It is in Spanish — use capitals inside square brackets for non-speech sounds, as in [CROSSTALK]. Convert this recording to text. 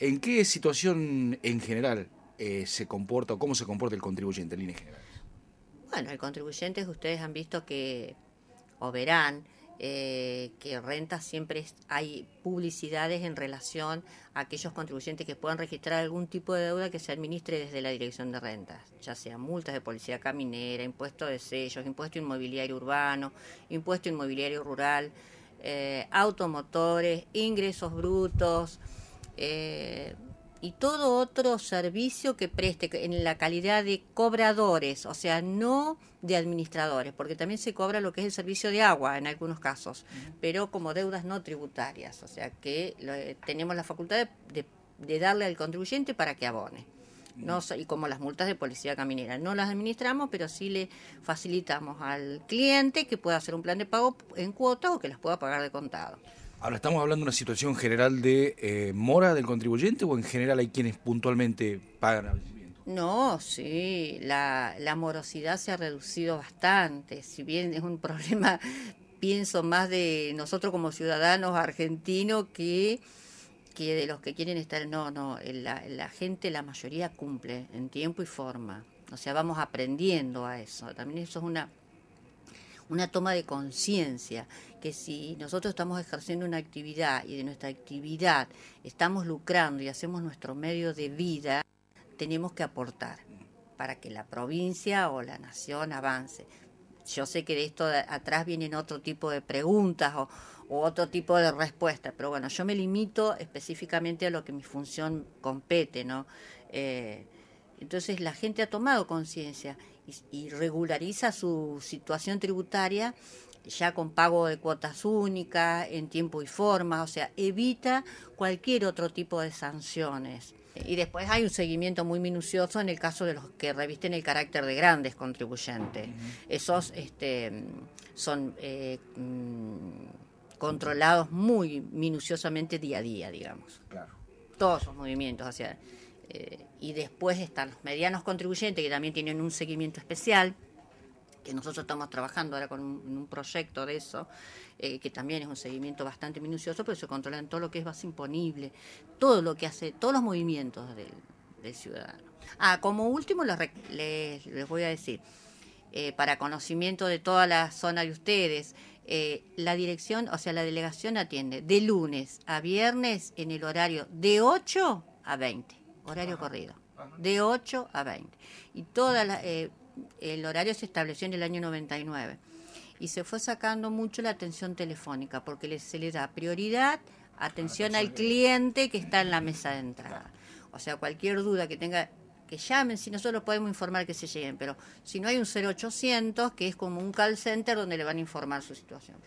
¿En qué situación en general eh, se comporta o cómo se comporta el contribuyente en líneas generales? Bueno, el contribuyente ustedes han visto que, o verán, eh, que rentas siempre hay publicidades en relación a aquellos contribuyentes que puedan registrar algún tipo de deuda que se administre desde la dirección de rentas, ya sea multas de policía caminera, impuesto de sellos, impuesto inmobiliario urbano, impuesto inmobiliario rural, eh, automotores, ingresos brutos. Eh, y todo otro servicio que preste en la calidad de cobradores, o sea, no de administradores, porque también se cobra lo que es el servicio de agua en algunos casos, pero como deudas no tributarias, o sea, que eh, tenemos la facultad de, darle al contribuyente para que abone. y como las multas de policía caminera. No las administramos, pero sí le facilitamos al cliente que pueda hacer un plan de pago en cuota o que las pueda pagar de contado. Ahora, ¿estamos hablando de una situación general de eh, mora del contribuyente o en general hay quienes puntualmente pagan No, sí, la, morosidad se ha reducido bastante, si bien es un [LAUGHS] problema, pienso, más de nosotros como ciudadanos argentinos que de los que quieren estar, no, no, la, la, gente, la mayoría cumple en tiempo y forma. O sea, vamos aprendiendo a eso. También eso es una, una toma de conciencia, que si nosotros estamos ejerciendo una actividad y de nuestra actividad estamos lucrando y hacemos nuestro medio de vida, tenemos que aportar para que la provincia o la nación avance. Yo sé que de esto atrás vienen otro tipo de preguntas o, otro tipo de respuestas, pero bueno, yo me limito específicamente a lo que mi función compete, ¿no? Eh, entonces la gente ha tomado conciencia y, regulariza su situación tributaria ya con pago de cuotas únicas, en tiempo y forma, o sea, evita cualquier otro tipo de sanciones. Y después hay un seguimiento muy minucioso en el caso de los que revisten el carácter de grandes contribuyentes. Esos este, son eh, mm, controlados muy minuciosamente día a día, digamos. Claro. Todos los movimientos hacia eh, y después están los medianos contribuyentes que también tienen un seguimiento especial, que nosotros estamos trabajando ahora con un, proyecto de eso, eh, que también es un seguimiento bastante minucioso, pero se controlan todo lo que es base imponible, todo lo que hace, todos los movimientos del, ciudadano. Ah, como último les, voy a decir, eh, para conocimiento de toda la zona de ustedes, la dirección, o sea, la delegación atiende de lunes a viernes en el horario de 8 a 20 horario corrido, de 8 a 20. Y todas eh, el horario se estableció en el año 99. Y se fue sacando mucho la atención telefónica, porque se le da prioridad atención al cliente que está en la mesa de entrada. O sea, cualquier duda que tenga, que llamen, si nosotros podemos informar que se lleguen, pero si no hay un 0800, que es como un call center donde le van a informar su situación.